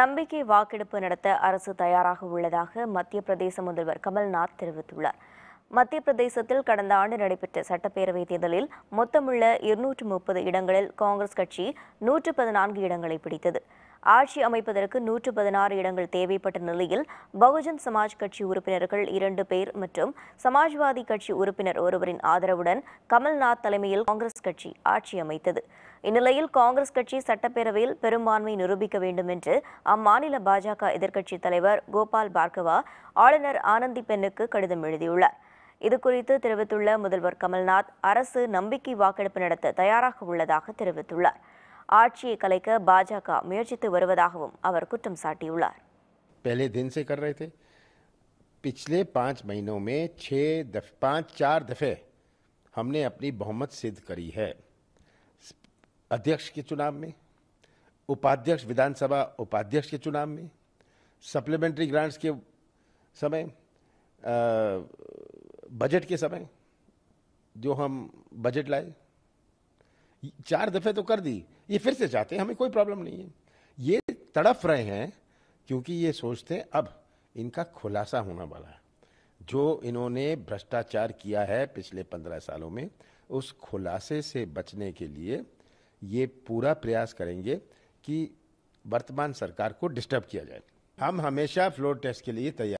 நம்பிக்கை வாக்கெடுப்பு நடத்த அரசு தயாராக உள்ளதாக மத்திய பிரதேச முதல்வர் கமல்நாத் தெரிவித்துள்ளார் மத்திய பிரதேசத்தில் கடந்த ஆண்டு நடைபெற்ற சட்டப்பேரவைத் தேர்தலில் மொத்தமுள்ள இருநூற்று முப்பது இடங்களில் காங்கிரஸ் கட்சி நூற்று பதினான்கு இடங்களை பிடித்தது ஆட்சி அமைப்பதற்கு நூற்று பதினாறு இடங்கள் தேவைப்பட்ட நிலையில் பகுஜன் சமாஜ் கட்சி உறுப்பினர்கள் இரண்டு பேர் மற்றும் சமாஜ்வாதி கட்சி உறுப்பினர் ஒருவரின் ஆதரவுடன் கமல்நாத் தலைமையில் காங்கிரஸ் கட்சி ஆட்சி அமைத்தது இந்நிலையில் காங்கிரஸ் கட்சி சட்டப்பேரவையில் பெரும்பான்மை நிரூபிக்க வேண்டும் என்று அம்மாநில பாஜக எதிர்க்கட்சி தலைவர் கோபால் பார்கவா ஆளுநர் ஆனந்தி பெண்ணுக்கு கடிதம் எழுதியுள்ளார் இதுகுறித்து தெரிவித்துள்ள முதல்வர் கமல்நாத் அரசு நம்பிக்கை வாக்கெடுப்பு நடத்த தயாராக உள்ளதாக தெரிவித்துள்ளார் ஆட்சியை கலைக்க பாஜக முயற்சித்து வருவதாகவும் அவர் குற்றம் சாட்டியுள்ளார் पहले दिन से कर रहे थे पिछले पाँच महीनों में छः दफ पाँच चार दफ़े हमने अपनी बहुमत सिद्ध करी है अध्यक्ष के चुनाव में उपाध्यक्ष विधानसभा उपाध्यक्ष के चुनाव में सप्लीमेंट्री ग्रांट्स के समय बजट के समय जो हम बजट लाए चार दफे तो कर दी ये फिर से चाहते हैं हमें कोई प्रॉब्लम नहीं है ये तड़फ रहे हैं क्योंकि ये सोचते हैं अब इनका खुलासा होना वाला है जो इन्होंने भ्रष्टाचार किया है पिछले पंद्रह सालों में उस खुलासे से बचने के लिए ये पूरा प्रयास करेंगे कि वर्तमान सरकार को डिस्टर्ब किया जाए हम हमेशा फ्लोर टेस्ट के लिए तैयार